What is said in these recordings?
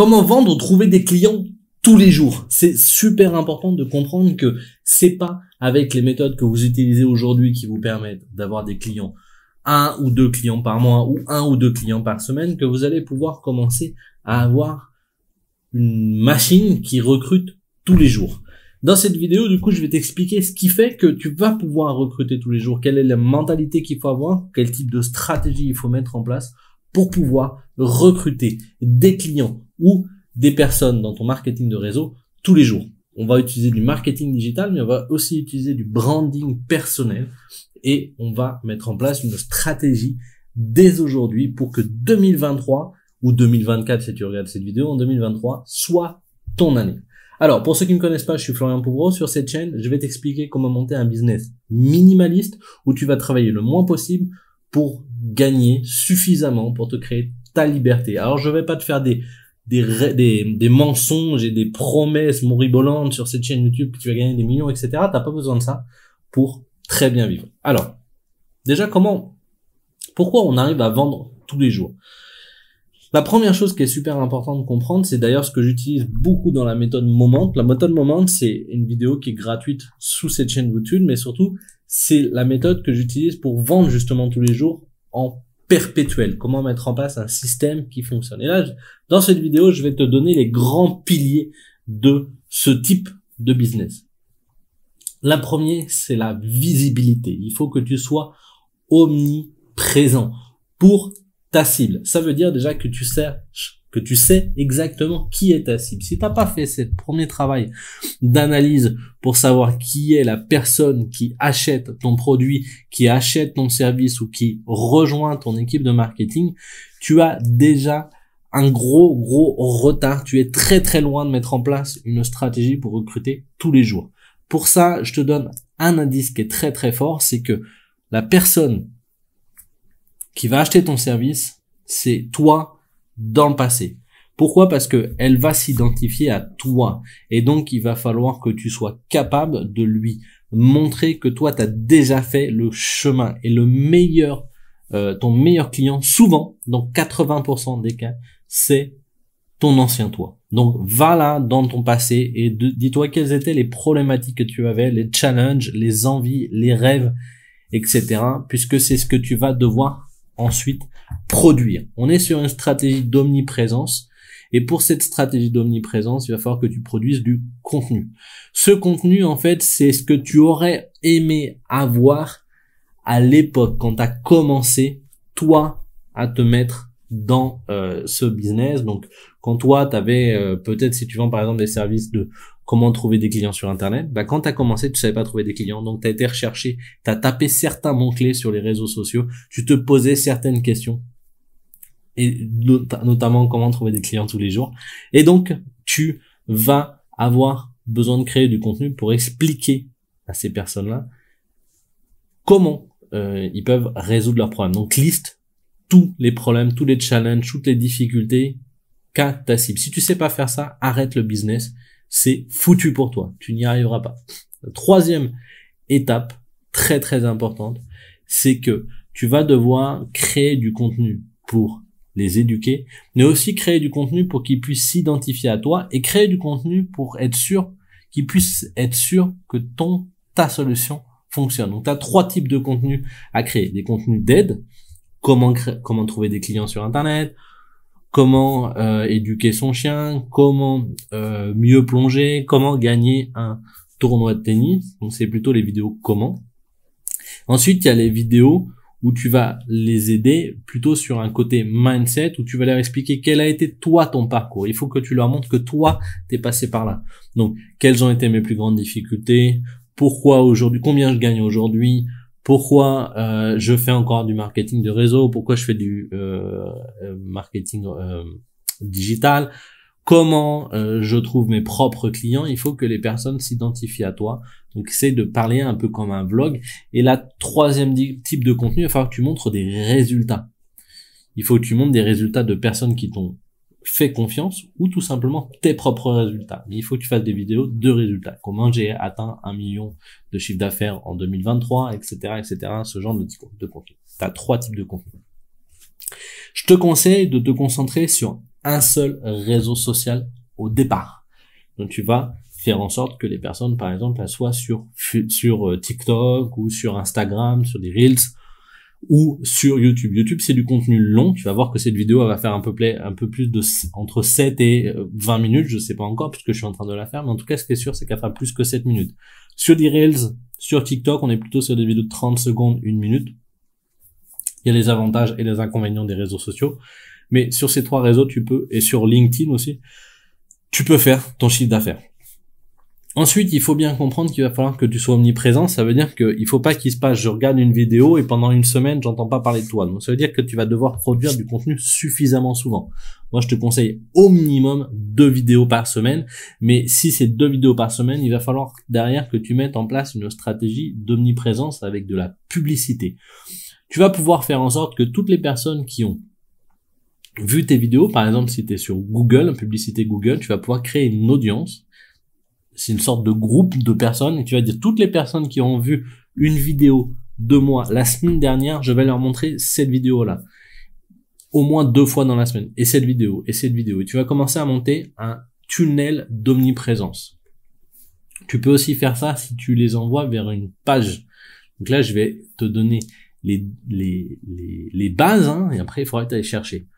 Comment vendre ou trouver des clients tous les jours C'est super important de comprendre que c'est pas avec les méthodes que vous utilisez aujourd'hui qui vous permettent d'avoir des clients un ou deux clients par mois ou un ou deux clients par semaine que vous allez pouvoir commencer à avoir une machine qui recrute tous les jours. Dans cette vidéo, du coup, je vais t'expliquer ce qui fait que tu vas pouvoir recruter tous les jours, quelle est la mentalité qu'il faut avoir, quel type de stratégie il faut mettre en place pour pouvoir recruter des clients ou des personnes dans ton marketing de réseau tous les jours. On va utiliser du marketing digital, mais on va aussi utiliser du branding personnel et on va mettre en place une stratégie dès aujourd'hui pour que 2023 ou 2024 si tu regardes cette vidéo en 2023 soit ton année. Alors, pour ceux qui ne me connaissent pas, je suis Florian Pougros Sur cette chaîne, je vais t'expliquer comment monter un business minimaliste où tu vas travailler le moins possible pour gagner suffisamment pour te créer ta liberté. Alors, je vais pas te faire des des, des, mensonges et des promesses moribolantes sur cette chaîne YouTube que tu vas gagner des millions, etc. T'as pas besoin de ça pour très bien vivre. Alors, déjà, comment, pourquoi on arrive à vendre tous les jours? La première chose qui est super importante de comprendre, c'est d'ailleurs ce que j'utilise beaucoup dans la méthode Moment. La méthode Moment, c'est une vidéo qui est gratuite sous cette chaîne YouTube, mais surtout, c'est la méthode que j'utilise pour vendre justement tous les jours en perpétuel, comment mettre en place un système qui fonctionne. Et là, dans cette vidéo, je vais te donner les grands piliers de ce type de business. La première, c'est la visibilité. Il faut que tu sois omniprésent pour ta cible. Ça veut dire déjà que tu que tu sais exactement qui est ta cible. Si tu t'as pas fait ce premier travail d'analyse pour savoir qui est la personne qui achète ton produit, qui achète ton service ou qui rejoint ton équipe de marketing, tu as déjà un gros gros retard. Tu es très très loin de mettre en place une stratégie pour recruter tous les jours. Pour ça, je te donne un indice qui est très très fort, c'est que la personne qui va acheter ton service, c'est toi dans le passé. Pourquoi Parce que elle va s'identifier à toi et donc il va falloir que tu sois capable de lui montrer que toi tu as déjà fait le chemin et le meilleur euh, ton meilleur client souvent dans 80% des cas c'est ton ancien toi. Donc va là dans ton passé et dis-toi quelles étaient les problématiques que tu avais, les challenges, les envies, les rêves, etc. Puisque c'est ce que tu vas devoir ensuite produire. On est sur une stratégie d'omniprésence. Et pour cette stratégie d'omniprésence, il va falloir que tu produises du contenu. Ce contenu, en fait, c'est ce que tu aurais aimé avoir à l'époque quand tu as commencé, toi, à te mettre dans euh, ce business. Donc, quand toi, tu avais euh, peut-être, si tu vends par exemple des services de comment trouver des clients sur Internet, bah, quand tu as commencé, tu savais pas trouver des clients. Donc, tu as été recherché, tu as tapé certains mots-clés sur les réseaux sociaux, tu te posais certaines questions, et notamment comment trouver des clients tous les jours. Et donc, tu vas avoir besoin de créer du contenu pour expliquer à ces personnes-là comment euh, ils peuvent résoudre leurs problèmes. Donc, liste tous les problèmes, tous les challenges, toutes les difficultés qu'a ta cible. Si tu sais pas faire ça, arrête le business. C'est foutu pour toi. Tu n'y arriveras pas. troisième étape, très très importante, c'est que tu vas devoir créer du contenu pour les éduquer, mais aussi créer du contenu pour qu'ils puissent s'identifier à toi et créer du contenu pour être sûr qu'ils puissent être sûr que ton ta solution fonctionne. Donc tu as trois types de contenu à créer, des contenus d'aide, comment trouver des clients sur internet, comment euh, éduquer son chien, comment euh, mieux plonger, comment gagner un tournoi de tennis. Donc c'est plutôt les vidéos comment. Ensuite, il y a les vidéos où tu vas les aider plutôt sur un côté mindset où tu vas leur expliquer quel a été toi ton parcours. Il faut que tu leur montres que toi t'es passé par là. Donc quelles ont été mes plus grandes difficultés, pourquoi aujourd'hui, combien je gagne aujourd'hui, pourquoi euh, je fais encore du marketing de réseau, pourquoi je fais du euh, euh, marketing digital, comment je trouve mes propres clients. Il faut que les personnes s'identifient à toi. Donc c'est de parler un peu comme un vlog. Et la troisième type de contenu, il va que tu montres des résultats. Il faut que tu montres des résultats de personnes qui t'ont fais confiance ou tout simplement tes propres résultats. Mais il faut que tu fasses des vidéos de résultats. Comment j'ai atteint un million de chiffre d'affaires en 2023, etc., etc., ce genre de, de contenu. Tu as trois types de contenu. Je te conseille de te concentrer sur un seul réseau social au départ. Donc tu vas faire en sorte que les personnes, par exemple, elles soient sur, sur euh, TikTok ou sur Instagram, sur des Reels, ou sur YouTube. YouTube, c'est du contenu long. Tu vas voir que cette vidéo elle va faire un peu, plus de entre 7 et 20 euh, minutes. Je ne sais pas encore puisque je suis en train de la faire. Mais en tout cas, ce qui est sûr, c'est qu'elle fera plus que 7 minutes. Sur des Reels, sur TikTok, on est plutôt sur des vidéos de 30 secondes, 1 minute. Il y a les avantages et les inconvénients des réseaux sociaux. Mais sur ces trois réseaux, tu peux, et sur LinkedIn aussi, tu peux faire ton chiffre d'affaires. Ensuite, il faut bien comprendre qu'il va falloir que tu sois omniprésent. Ça veut dire qu'il faut pas qu'il se passe, je regarde une vidéo et pendant une semaine, j'entends pas parler de toi. Donc, ça veut dire que tu vas devoir produire du contenu suffisamment souvent. Moi, je te conseille au minimum deux vidéos par semaine. Mais si c'est deux vidéos par semaine, il va falloir derrière que tu mettes en place une stratégie d'omniprésence avec de la publicité. Tu vas pouvoir faire en sorte que toutes les personnes qui ont vu tes vidéos, par exemple, si tu es sur Google, publicité Google, tu vas pouvoir créer une audience c'est une sorte de groupe de personnes et tu vas dire toutes les personnes qui ont vu une vidéo de moi la semaine dernière, je vais leur montrer cette vidéo là au moins deux fois dans la semaine et cette vidéo et cette vidéo et tu vas commencer à monter un tunnel d'omniprésence. Tu peux aussi faire ça si tu les envoies vers une page. Donc là, je vais te donner les, les, les, bases hein, et après, il faudra que chercher.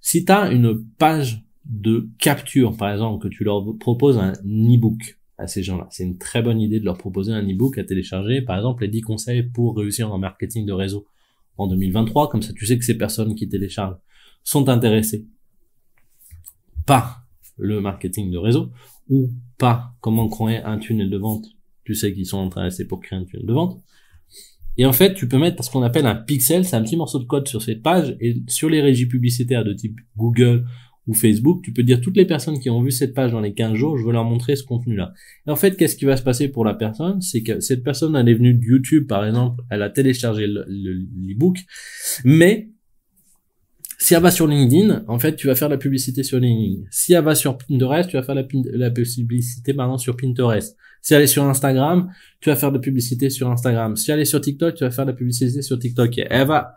Si tu as une page de capture, par exemple, que tu leur proposes un e-book à ces gens-là. C'est une très bonne idée de leur proposer un e-book à télécharger, par exemple, les 10 conseils pour réussir en marketing de réseau en 2023, comme ça tu sais que ces personnes qui téléchargent sont intéressées par le marketing de réseau ou par comment créer un tunnel de vente. Tu sais qu'ils sont intéressés pour créer un tunnel de vente. Et en fait, tu peux mettre ce qu'on appelle un pixel, c'est un petit morceau de code sur cette page et sur les régies publicitaires de type Google ou Facebook, tu peux dire toutes les personnes qui ont vu cette page dans les 15 jours, je veux leur montrer ce contenu-là. Et en fait, qu'est-ce qui va se passer pour la personne C'est que cette personne, elle est venue de YouTube, par exemple, elle a téléchargé l'ebook, le, book mais si elle va sur LinkedIn, en fait, tu vas faire la publicité sur LinkedIn. Si elle va sur Pinterest, tu vas faire la, la publicité maintenant sur Pinterest. Si elle est sur Instagram, tu vas faire de la publicité sur Instagram. Si elle est sur TikTok, tu vas faire de la publicité sur TikTok. Et elle va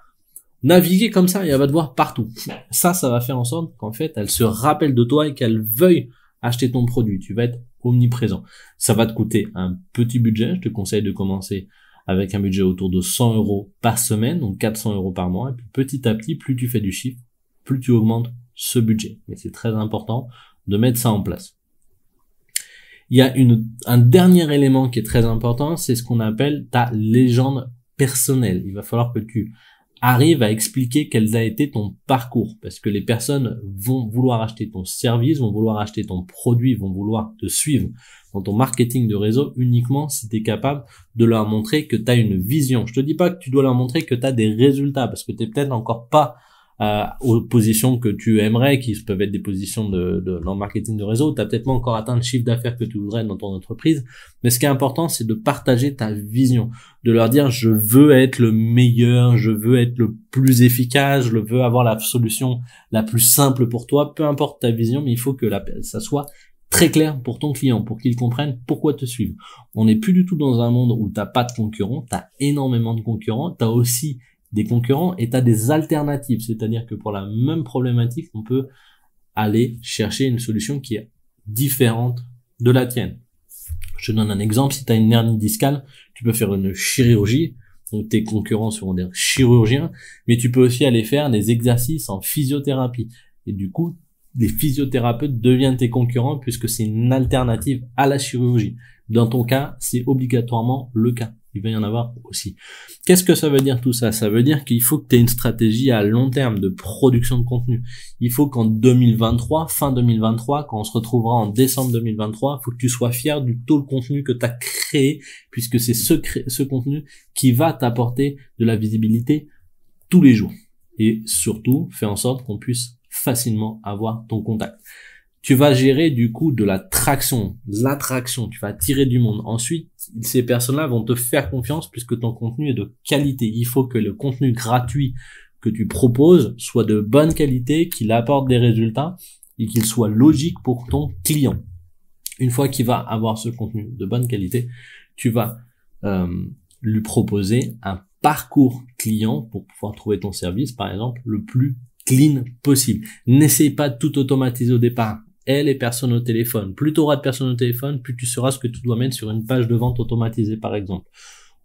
naviguer comme ça et elle va te voir partout. Ça, ça va faire en sorte qu'en fait, elle se rappelle de toi et qu'elle veuille acheter ton produit. Tu vas être omniprésent. Ça va te coûter un petit budget. Je te conseille de commencer avec un budget autour de 100 euros par semaine, donc 400 euros par mois. Et puis petit à petit, plus tu fais du chiffre, plus tu augmentes ce budget. Mais c'est très important de mettre ça en place. Il y a une, un dernier élément qui est très important, c'est ce qu'on appelle ta légende personnelle. Il va falloir que tu arrive à expliquer quel a été ton parcours parce que les personnes vont vouloir acheter ton service, vont vouloir acheter ton produit, vont vouloir te suivre dans ton marketing de réseau uniquement si tu es capable de leur montrer que tu as une vision. Je te dis pas que tu dois leur montrer que tu as des résultats parce que tu peut-être encore pas aux positions que tu aimerais, qui peuvent être des positions de, de dans marketing de réseau. Tu n'as peut-être pas encore atteint le chiffre d'affaires que tu voudrais dans ton entreprise. Mais ce qui est important, c'est de partager ta vision, de leur dire je veux être le meilleur, je veux être le plus efficace, je veux avoir la solution la plus simple pour toi, peu importe ta vision, mais il faut que ça soit très clair pour ton client, pour qu'il comprenne pourquoi te suivre. On n'est plus du tout dans un monde où tu t'as pas de concurrents, as énormément de concurrents, as aussi des concurrents et tu as des alternatives. C'est-à-dire que pour la même problématique, on peut aller chercher une solution qui est différente de la tienne. Je te donne un exemple, si tu as une hernie discale, tu peux faire une chirurgie, donc tes concurrents seront des chirurgiens, mais tu peux aussi aller faire des exercices en physiothérapie. Et du coup, les physiothérapeutes deviennent tes concurrents puisque c'est une alternative à la chirurgie. Dans ton cas, c'est obligatoirement le cas il va y en avoir aussi. Qu'est-ce que ça veut dire tout ça Ça veut dire qu'il faut que tu aies une stratégie à long terme de production de contenu. Il faut qu'en 2023, fin 2023, quand on se retrouvera en décembre 2023, il faut que tu sois fier du taux de contenu que tu as créé, puisque c'est ce, ce contenu qui va t'apporter de la visibilité tous les jours. Et surtout, fais en sorte qu'on puisse facilement avoir ton contact tu vas gérer du coup de la traction, l'attraction, tu vas attirer du monde. Ensuite, ces personnes-là vont te faire confiance puisque ton contenu est de qualité. Il faut que le contenu gratuit que tu proposes soit de bonne qualité, qu'il apporte des résultats et qu'il soit logique pour ton client. Une fois qu'il va avoir ce contenu de bonne qualité, tu vas euh, lui proposer un parcours client pour pouvoir trouver ton service, par exemple, le plus clean possible. N'essaye pas de tout automatiser au départ est les personnes au téléphone. Plus tu auras de personnes au téléphone, plus tu sauras ce que tu dois mettre sur une page de vente automatisée, par exemple.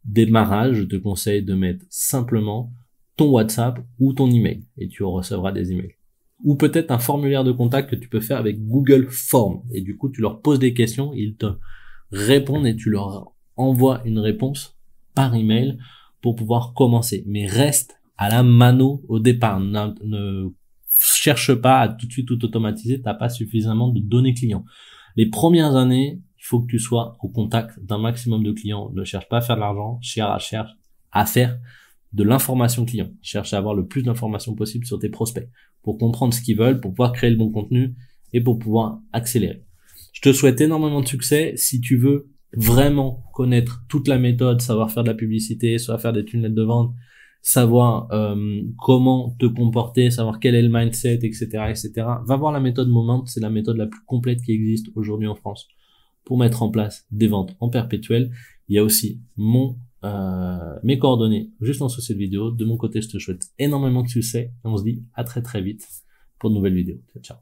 Démarrage, je te conseille de mettre simplement ton WhatsApp ou ton email et tu recevras des emails. Ou peut-être un formulaire de contact que tu peux faire avec Google Form et du coup tu leur poses des questions, ils te répondent et tu leur envoies une réponse par email pour pouvoir commencer. Mais reste à la mano au départ cherche pas à tout de suite tout automatiser, t'as pas suffisamment de données clients. Les premières années, il faut que tu sois au contact d'un maximum de clients. Ne cherche pas à faire de l'argent, cherche, cherche à faire de l'information client. Cherche à avoir le plus d'informations possible sur tes prospects pour comprendre ce qu'ils veulent, pour pouvoir créer le bon contenu et pour pouvoir accélérer. Je te souhaite énormément de succès. Si tu veux vraiment connaître toute la méthode, savoir faire de la publicité, savoir faire des tunnels de vente, savoir euh, comment te comporter, savoir quel est le mindset, etc., etc. Va voir la méthode Moment, c'est la méthode la plus complète qui existe aujourd'hui en France pour mettre en place des ventes en perpétuel. Il y a aussi mon euh, mes coordonnées juste en dessous de cette vidéo. De mon côté, je te souhaite énormément de succès et on se dit à très très vite pour de nouvelles vidéos. Ciao.